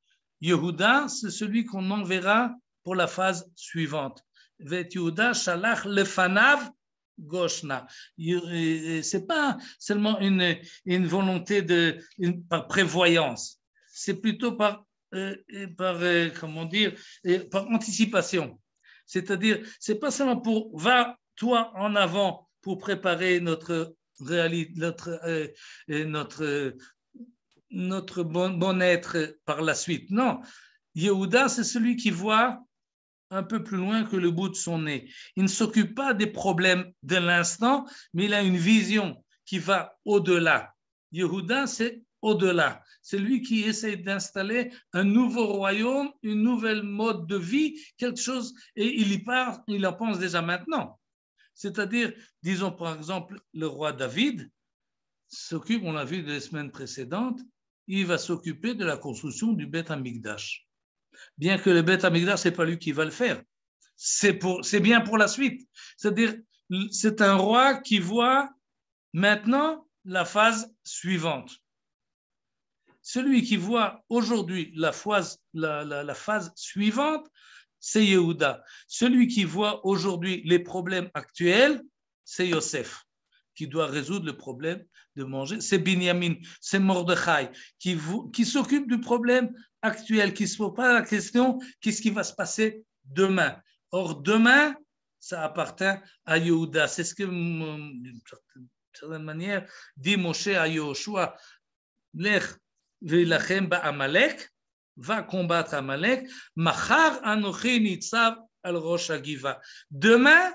Yehuda, c'est celui qu'on enverra pour la phase suivante. Vet Yehuda shalach lefanav goshna. C'est pas seulement une, une volonté de par prévoyance, c'est plutôt par par, euh, comment dire, par anticipation. C'est-à-dire, c'est pas seulement pour va toi en avant pour préparer notre notre, euh, notre, notre bon, bon, être par la suite. Non, Yehuda, c'est celui qui voit un peu plus loin que le bout de son nez. Il ne s'occupe pas des problèmes de l'instant, mais il a une vision qui va au-delà. Yehuda, c'est au-delà. C'est lui qui essaie d'installer un nouveau royaume, une nouvelle mode de vie, quelque chose, et il y part, il en pense déjà maintenant. C'est-à-dire, disons par exemple, le roi David s'occupe, on l'a vu des semaines précédentes, il va s'occuper de la construction du Beth Amikdash. Bien que le Beth Amikdash, ce n'est pas lui qui va le faire. C'est bien pour la suite. C'est-à-dire, c'est un roi qui voit maintenant la phase suivante celui qui voit aujourd'hui la phase, suivante, c'est Yehuda. Celui qui voit aujourd'hui les problèmes actuels, c'est Yosef qui doit résoudre le problème de manger. C'est Binyamin, c'est Mordechai qui, s'occupe du problème actuel, qui ne se pose pas la question qu'est-ce qui va se passer demain. Or, demain, ça appartient à Yehuda. C'est ce que, mm, d'une certaine manière, dit Moshe à Yehoshua. Amalek, va combattre Amalek. Demain,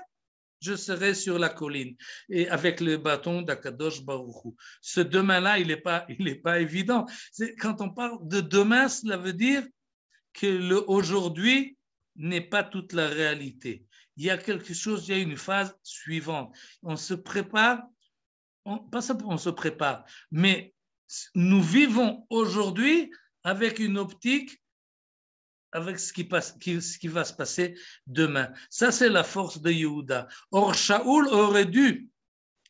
je serai sur la colline et avec le bâton d'Akadosh Baruchou. Ce demain-là, il n'est pas, il pas évident. quand on parle de demain, cela veut dire que le aujourd'hui n'est pas toute la réalité. Il y a quelque chose, il y a une phase suivante. On se prépare, on, pas simplement on se prépare, mais nous vivons aujourd'hui avec une optique, avec ce qui, va se passer demain. Ça, c'est la force de Yehuda. Or, Shaoul aurait dû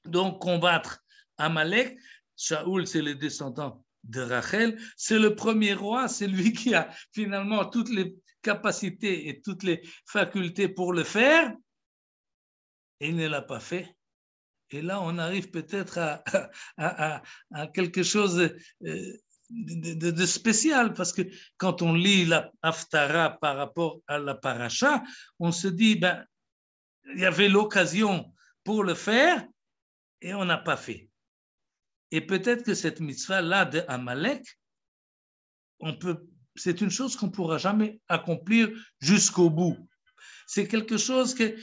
donc combattre Amalek. Shaoul, c'est le descendant de Rachel. C'est le premier roi, c'est lui qui a finalement toutes les capacités et toutes les facultés pour le faire. Et il ne l'a pas fait. Et là, on arrive peut-être à, quelque chose euh, de, spécial, parce que quand on lit la par rapport à la Paracha, on se dit, ben, il y avait l'occasion pour le faire et on n'a pas fait. Et peut-être que cette mitzvah-là de Amalek, peut, c'est une chose qu'on ne pourra jamais accomplir jusqu'au bout. C'est quelque chose que,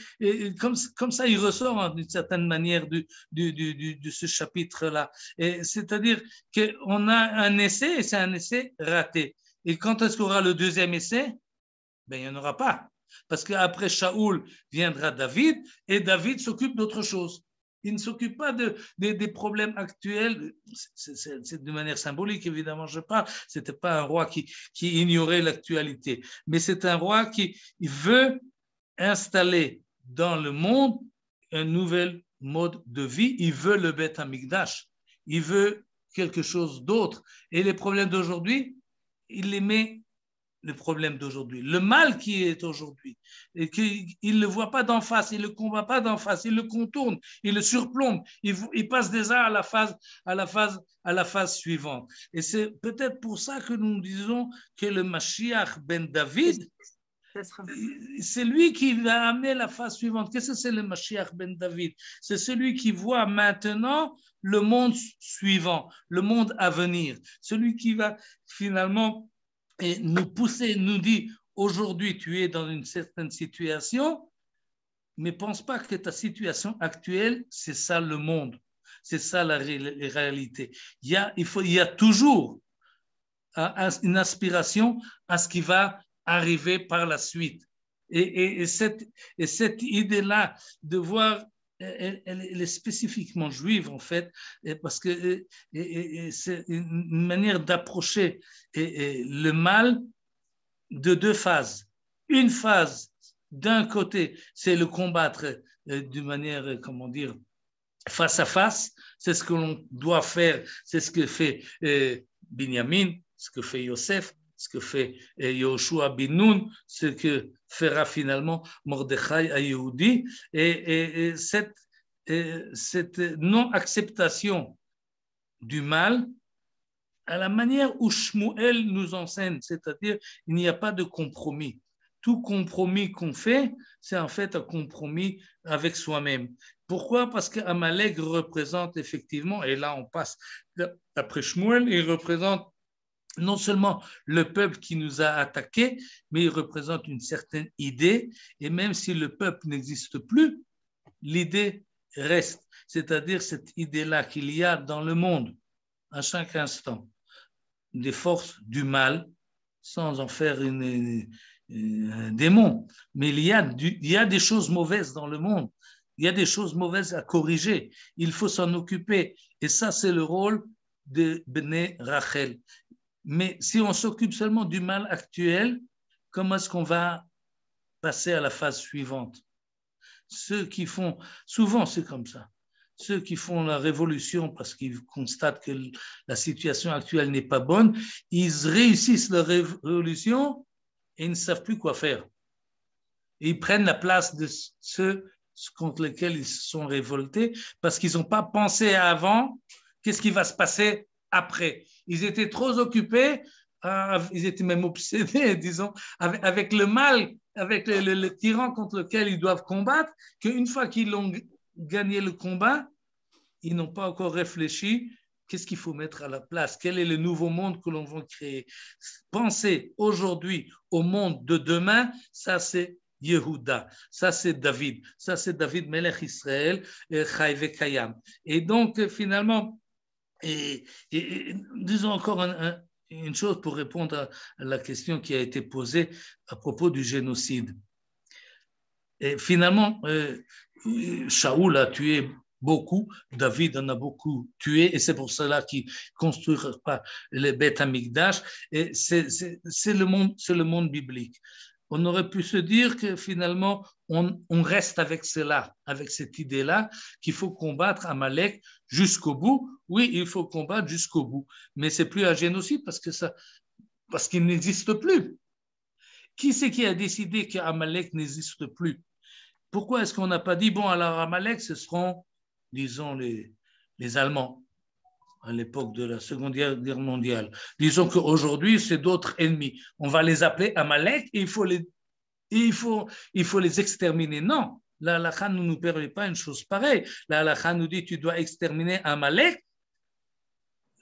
comme, comme ça, il ressort hein, d'une certaine manière de, du ce chapitre-là. C'est-à-dire qu'on a un essai et c'est un essai raté. Et quand est-ce qu'on aura le deuxième essai ben, Il n'y en aura pas. Parce qu'après Shaoul viendra David et David s'occupe d'autre chose. Il ne s'occupe pas de, des problèmes actuels. C'est de manière symbolique, évidemment, je parle. Ce n'était pas un roi qui, qui ignorait l'actualité, mais c'est un roi qui veut installer dans le monde un nouvel mode de vie. Il veut le Beth Amikdash. Il veut quelque chose d'autre. Et les problèmes d'aujourd'hui, il les met, les problèmes d'aujourd'hui, le mal qui est aujourd'hui, et qu'il ne le voit pas d'en face, il ne le combat pas d'en face, il le contourne, il le surplombe, il, passe déjà à la phase, à la phase, à la phase suivante. Et c'est peut-être pour ça que nous disons que le Mashiach ben David, euh, c'est lui qui va amener la phase suivante. Qu'est-ce que c'est le Mashiach ben David C'est celui qui voit maintenant le monde suivant, le monde à venir. Celui qui va finalement nous pousser, nous dit aujourd'hui tu es dans une certaine situation, mais pense pas que ta situation actuelle, c'est ça le monde, c'est ça la réalité. Il y il faut, il y a toujours une aspiration à ce qui va arriver par la suite. Et, et, cette, idée-là de voir elle, est spécifiquement juive en fait, parce que c'est une manière d'approcher le mal de deux phases. Une phase, d'un côté, c'est le combattre euh, d'une manière, euh, comment dire, face à face, c'est ce que l'on doit faire, c'est ce que fait euh, Binyamin, ce que fait Yosef, ce que fait euh, Yoshua Binun, ce que fera finalement Mordechai à Yehudi. Et, cette, non-acceptation du mal, à la manière où Shmuel nous enseigne, c'est-à-dire il n'y a pas de compromis. Tout compromis qu'on fait, c'est en fait un compromis avec soi-même. Pourquoi Parce qu'Amalek représente effectivement, et là on passe, après Shmuel, il représente non seulement le peuple qui nous a attaqués, mais il représente une certaine idée, et même si le peuple n'existe plus, l'idée reste, c'est-à-dire cette idée-là qu'il y a dans le monde, à chaque instant, des forces du mal, sans en faire une, un euh, démon, mais il y, a des choses mauvaises dans le monde, il y a des choses mauvaises à corriger, il faut s'en occuper, et ça c'est le rôle de Bené Rachel. Mais si on s'occupe seulement du mal actuel, comment est-ce qu'on va passer à la phase suivante Ceux qui font, souvent c'est comme ça, ceux qui font la révolution parce qu'ils constatent que la situation actuelle n'est pas bonne, ils réussissent leur révolution et ils ne savent plus quoi faire. ils prennent la place de ceux contre lesquels ils se sont révoltés parce qu'ils n'ont pas pensé avant qu'est-ce qui va se passer après. Ils étaient trop occupés, euh, ils étaient même obsédés, disons, avec, le mal, avec le, tyran contre lequel ils doivent combattre, qu'une fois qu'ils ont gagné le combat, ils n'ont pas encore réfléchi qu'est-ce qu'il faut mettre à la place, quel est le nouveau monde que l'on va créer. Penser aujourd'hui au monde de demain, ça c'est Yehuda, ça c'est David, ça c'est David Melech Israël, euh, Et donc euh, finalement, et, disons encore une chose pour répondre à la question qui a été posée à propos du génocide. Et finalement, euh, Shaoul a tué beaucoup, David en a beaucoup tué, et c'est pour cela qu'il ne construira pas les bêtes amigdash. C'est le, monde, le monde biblique on aurait pu se dire que finalement, on, reste avec cela, avec cette idée-là, qu'il faut combattre Amalek jusqu'au bout. Oui, il faut combattre jusqu'au bout, mais c'est plus un génocide parce que ça, parce qu'il n'existe plus. Qui c'est qui a décidé qu'Amalek n'existe plus Pourquoi est-ce qu'on n'a pas dit, bon, alors Amalek, ce seront, disons, les, les Allemands à l'époque de la Seconde Guerre mondiale. Disons qu'aujourd'hui, c'est d'autres ennemis. On va les appeler Amalek et il faut les, il faut, il faut les exterminer. Non, la halakha ne nous permet pas une chose pareille. La halakha nous dit tu dois exterminer Amalek.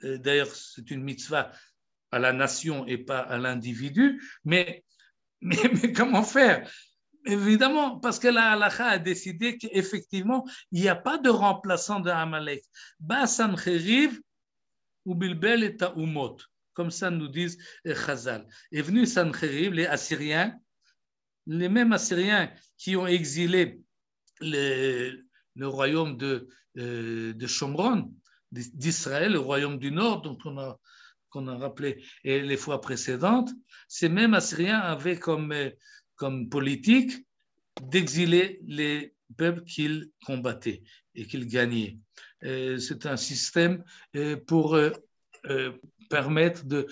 Euh, d'ailleurs, c'est une mitzvah à la nation et pas à l'individu. Mais, mais, mais, comment faire Évidemment, parce que la halakha a décidé qu'effectivement, il n'y a pas de remplaçant de Amalek. Basan Kheriv, ou bilbel et ta'umot, comme ça nous disent Chazal. Est venu Sancherib, les Assyriens, les mêmes Assyriens qui ont exilé le, royaume de, euh, de d'Israël, le royaume du Nord, dont on a, qu'on a rappelé les fois précédentes, ces mêmes Assyriens avaient comme, euh, comme politique d'exiler les peuples qu'ils combattaient et qu'ils gagnaient. Euh, c'est un système euh, pour euh, permettre de,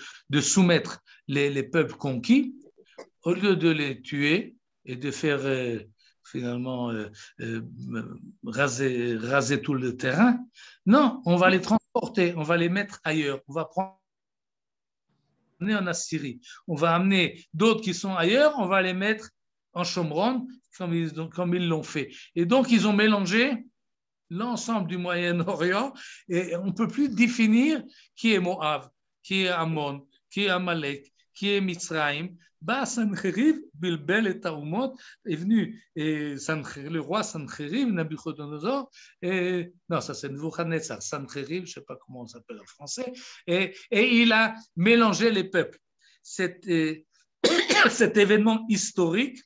soumettre les, peuples conquis, au lieu de les tuer et de faire finalement raser, tout le terrain, non, on va les transporter, on va les mettre ailleurs, on va prendre en Assyrie. On va amener d'autres qui sont ailleurs, on va les mettre en Chomron, comme ils l'ont fait. Et donc, ils ont mélangé l'ensemble du Moyen-Orient et on ne peut plus définir qui est Moab, qui est Ammon, qui est Amalek, qui est Mitzraïm. Bah, Sancherib, Bilbel et Taumot est venu, le roi Sancherib, Nabuchodonosor, et, non, ça c'est Nebuchadnezzar, Sanherib, je ne sais pas comment on s'appelle en français, et, et, il a mélangé les peuples. Cet, euh, cet événement historique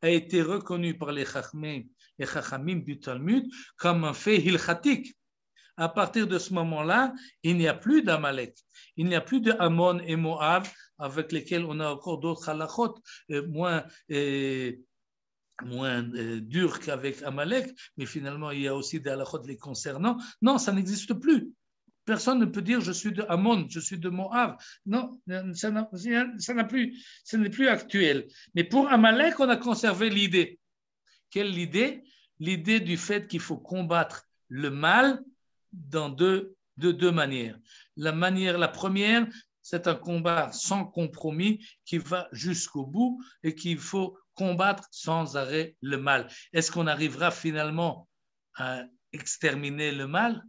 a été reconnu par les Chachmés et Chachamim du Talmud comme un fait hilchatique. À partir de ce moment-là, il n'y a plus d'Amalek, il n'y a plus de Ammon et Moab avec lesquels on a encore d'autres halachot euh, moins, euh, moins euh, durs qu'avec Amalek, mais finalement il y a aussi des halachot les concernant. Non, ça n'existe plus. Personne ne peut dire je suis de Ammon, je suis de Moab. Non, ça n'a plus, ça n'est plus actuel. Mais pour Amalek, on a conservé l'idée. Quelle l'idée? L'idée du fait qu'il faut combattre le mal dans de deux manières. La manière, la première, c'est un combat sans compromis qui va jusqu'au bout et qu'il faut combattre sans arrêt le mal. Est-ce qu'on arrivera finalement à exterminer le mal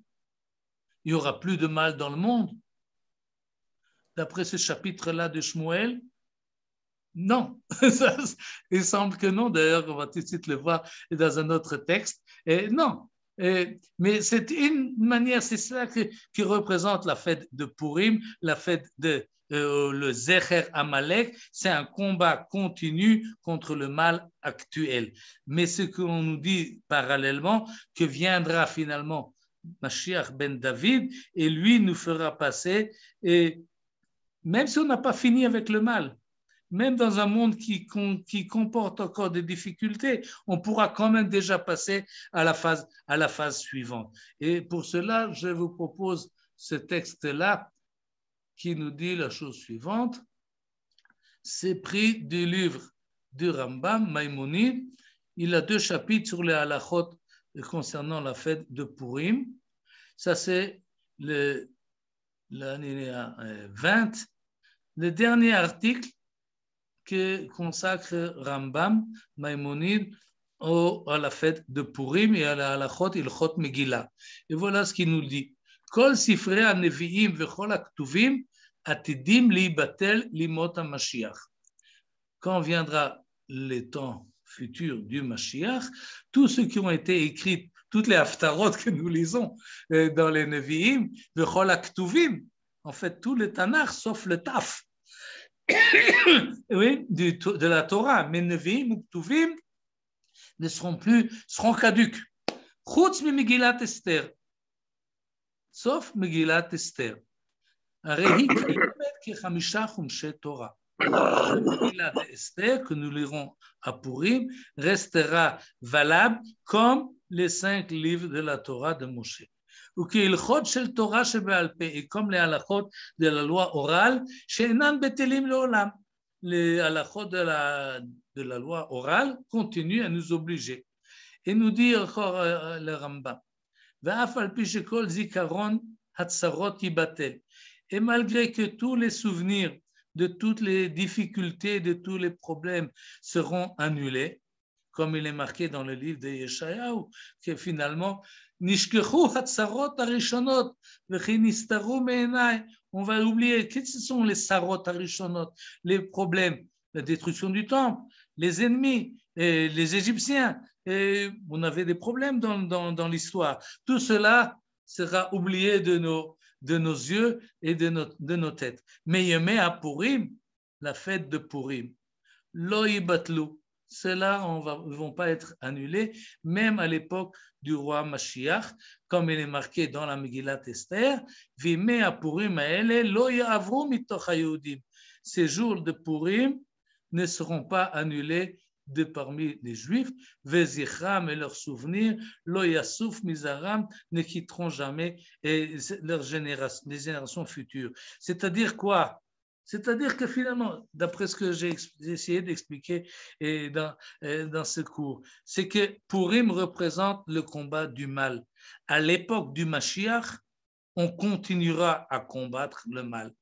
Il n'y aura plus de mal dans le monde. D'après ce chapitre-là de Shmuel, non, il semble que non. D'ailleurs, on va tout de suite le voir dans un autre texte. Et non, mais c'est une manière, c'est ça qui représente la fête de Purim, la fête de euh, le Zecher Amalek. C'est un combat continu contre le mal actuel. Mais ce qu'on nous dit parallèlement, que viendra finalement Mashiach ben David et lui nous fera passer, et même si on n'a pas fini avec le mal, même dans un monde qui, qui comporte encore des difficultés, on pourra quand même déjà passer à la phase, à la phase suivante. Et pour cela, je vous propose ce texte-là qui nous dit la chose suivante. C'est pris du livre du Rambam, Maimoni. Il a deux chapitres sur les halachot concernant la fête de Purim. Ça, c'est l'année 20. Euh, le dernier article, que consacre Rambam Maïmonide à la fête de Purim et à la il ilchot Megillah. Et voilà ce qu'il nous dit. Quand viendra le temps futur du Mashiach, tous ceux qui ont été écrits, toutes les haftarot que nous lisons euh, dans les Nevi'im, vechol aktuvim, en fait, tous les Tanakh, sauf le Taf, oui, de, de la Torah, mais Nevi'im ou Ptuvim ne seront plus, seront caduques. Chutz Megillat Esther. Sauf Megillat Esther. Torah. Megillat Esther, que nous lirons à Purim, restera valable comme les cinq livres de la Torah de Moshe. Et comme les halachot de la loi orale, les halachot de la, loi orale continuent à nous obliger. Et nous dit encore le Rambam, et malgré que tous les souvenirs de toutes les difficultés, de tous les problèmes seront annulés, comme il est marqué dans le livre de Yeshayahu, que finalement on va oublier, quest sont les sarot arishonotes, les problèmes, la destruction du temple, les ennemis, les Égyptiens. Et on avait des problèmes dans, l'histoire. Tout cela sera oublié de nos, de nos yeux et de, nos, de nos têtes. Mais Yemé à Purim, la fête de Purim. batlou cela ne vont pas être annulés, même à l'époque du roi Mashiach, comme il est marqué dans la Megillat Esther, Ces jours de Purim ne seront pas annulés de parmi les Juifs, Vezichram et leurs souvenirs, souf Mizaram, ne quitteront jamais leurs les générations futures. C'est-à-dire quoi c'est-à-dire que finalement, d'après ce que j'ai essayé d'expliquer dans, dans ce cours, c'est que pour Purim représente le combat du mal. À l'époque du Mashiach, on continuera à combattre le mal.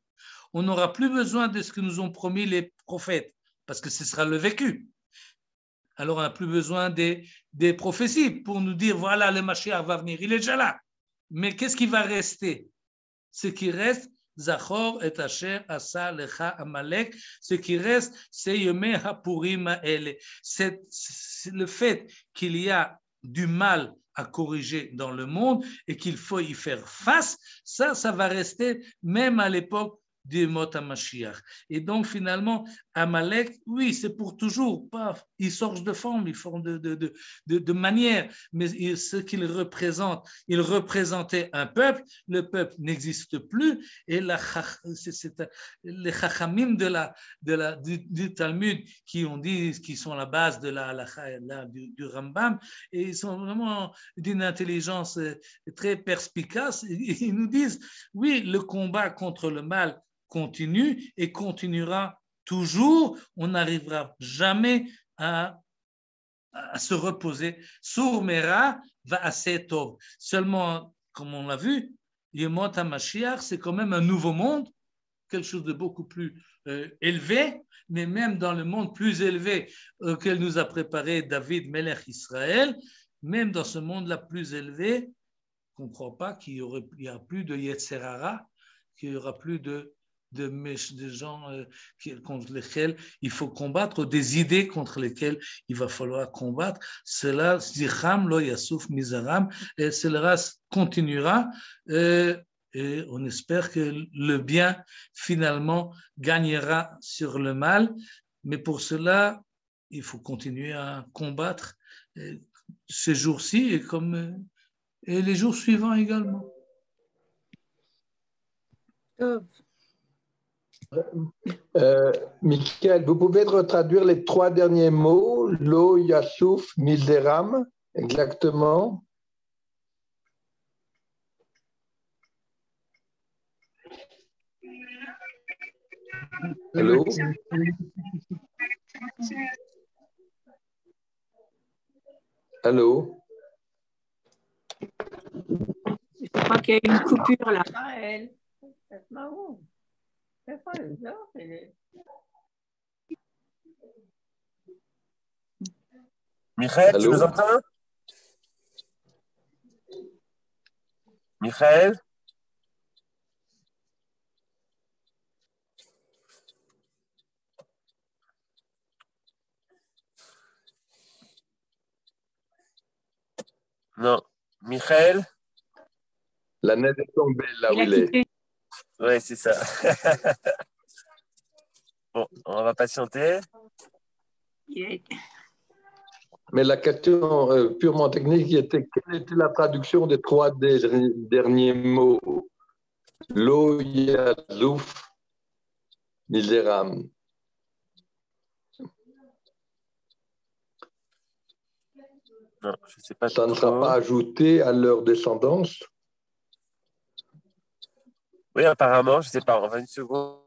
On n'aura plus besoin de ce que nous ont promis les prophètes, parce que ce sera le vécu. Alors on n'a plus besoin des, des prophéties pour nous dire, voilà, le Mashiach va venir, il est déjà là. Mais qu'est-ce qui va rester Ce qui reste, Zachor et Asher Asa Lecha Amalek. Ce qui reste, c'est pour' C'est le fait qu'il y a du mal à corriger dans le monde et qu'il faut y faire face, ça, ça va rester même à l'époque du Mot Et donc, finalement, Amalek, oui, c'est pour toujours, paf, ils sortent de forme, ils font de, de, de, de manière, mais ce qu'ils représentent, ils représentaient un peuple, le peuple n'existe plus, et la, c'est, les chachamim de la, de la, du, Talmud qui ont dit, qui sont la base de la, du, Rambam, et ils sont vraiment d'une intelligence euh, très perspicace, ils nous disent, oui, le combat contre le mal continue et continuera toujours, on n'arrivera jamais à, se reposer. Sur Mera va assez tôt. Seulement, comme on l'a vu, Yemot Mashiach, c'est quand même un nouveau monde, quelque chose de beaucoup plus euh, élevé, mais même dans le monde plus élevé auquel euh, nous a préparé David Melech Israël, même dans ce monde-là plus élevé, on ne croit pas qu'il y, aura plus de Yetzerara, qu'il y aura plus de de, de gens euh, contre lesquels il faut combattre, des idées contre lesquelles il va falloir combattre. Cela, Lo Yasuf, Mizaram, et cela continuera. Euh, et, on espère que le bien finalement gagnera sur le mal, mais pour cela, il faut continuer à combattre euh, ces jours-ci et, comme, et les jours suivants également. Euh, Michael, vous pouvez traduire les trois derniers mots, Lo, Yassouf, Miseram, exactement Hello Allô Je crois qu'il y a une coupure là. Michael, tu nous entends Michael Non. Michael La neige est tombée là où il est. Oui, c'est ça. bon, on va patienter. Mais la question euh, purement technique était quelle était la traduction des trois derniers mots Lo yazouf ça ne sera pas ajouté à leur descendance oui, apparemment, je sais pas, en 20 secondes,